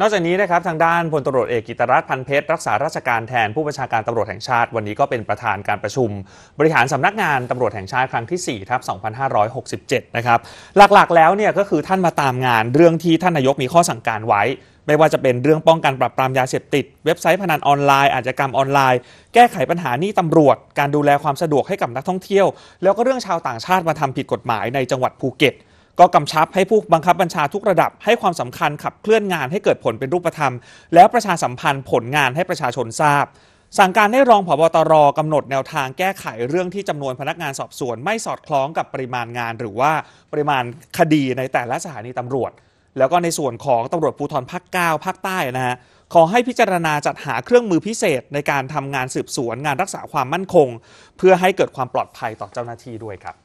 นอกจากนี้นะครับทางด้านพลตรวจเอกกิตรัตน์พันเพชรรักษาราชการแทนผู้บัญชาการตำรวจแห่งชาติวันนี้ก็เป็นประธานการประชุมบริหารสำนักงานตำรวจแห่งชาติครั้งที่4ทับ2567นะครับหลักๆ แล้วเนี่ยก็คือท่านมาตามงานเรื่องที่ท่านนายกมีข้อสั่งการไว้ไม่ว่าจะเป็นเรื่องป้องกันปรับปรามยาเสพติด เว็บไซต์พนันออนไลน์อาชญากรรมออนไลน์แก้ไขปัญหานี้ตำรวจ การดูแลความสะดวกให้กับนักท่องเที่ยว แล้วก็เรื่องชาวต่างชาติมาทำผิดกฎหมายในจังหวัดภูเก็ตก็กำชับให้ผู้บังคับบัญชาทุกระดับให้ความสำคัญขับเคลื่อนงานให้เกิดผลเป็นรูปธรรม แล้วประชาสัมพันธ์ผลงานให้ประชาชนทราบสั่งการให้รองผบตรกำหนดแนวทางแก้ไขเรื่องที่จำนวนพนักงานสอบสวน ไม่สอดคล้องกับปริมาณงานหรือว่าปริมาณคดีในแต่ละสถานีตำรวจ แล้วก็ในส่วนของตำรวจภูธรภาค 9 ภาคใต้นะฮะขอให้พิจารณาจัดหาเครื่องมือพิเศษในการทำงานสืบสวนงานรักษาความมั่นคง เพื่อให้เกิดความปลอดภัยต่อเจ้าหน้าที่ด้วยครับ